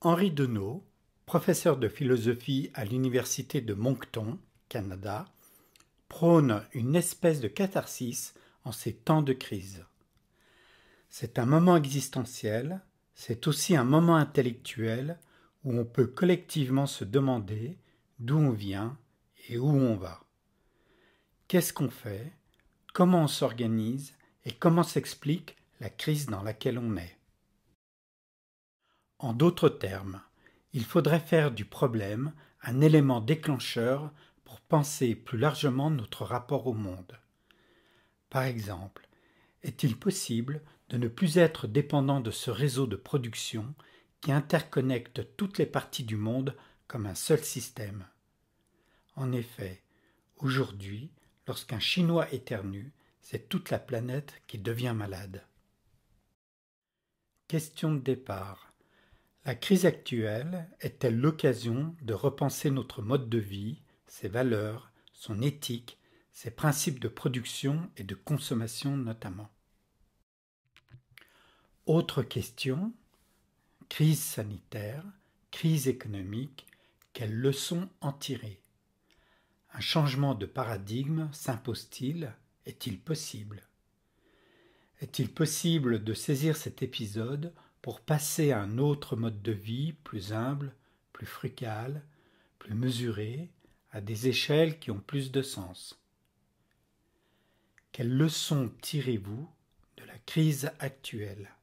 Henri Denot, professeur de philosophie à l'université de Moncton, Canada, prône une espèce de catharsis en ces temps de crise. C'est un moment existentiel, c'est aussi un moment intellectuel où on peut collectivement se demander d'où on vient et où on va. Qu'est-ce qu'on fait Comment on s'organise Et comment s'explique la crise dans laquelle on est en d'autres termes, il faudrait faire du problème un élément déclencheur pour penser plus largement notre rapport au monde. Par exemple, est-il possible de ne plus être dépendant de ce réseau de production qui interconnecte toutes les parties du monde comme un seul système En effet, aujourd'hui, lorsqu'un Chinois éternue, c'est toute la planète qui devient malade. Question de départ. La crise actuelle est-elle l'occasion de repenser notre mode de vie, ses valeurs, son éthique, ses principes de production et de consommation notamment Autre question, crise sanitaire, crise économique, quelles leçons en tirer Un changement de paradigme s'impose-t-il Est-il possible Est-il possible de saisir cet épisode pour passer à un autre mode de vie plus humble, plus frugal, plus mesuré, à des échelles qui ont plus de sens. Quelles leçons tirez-vous de la crise actuelle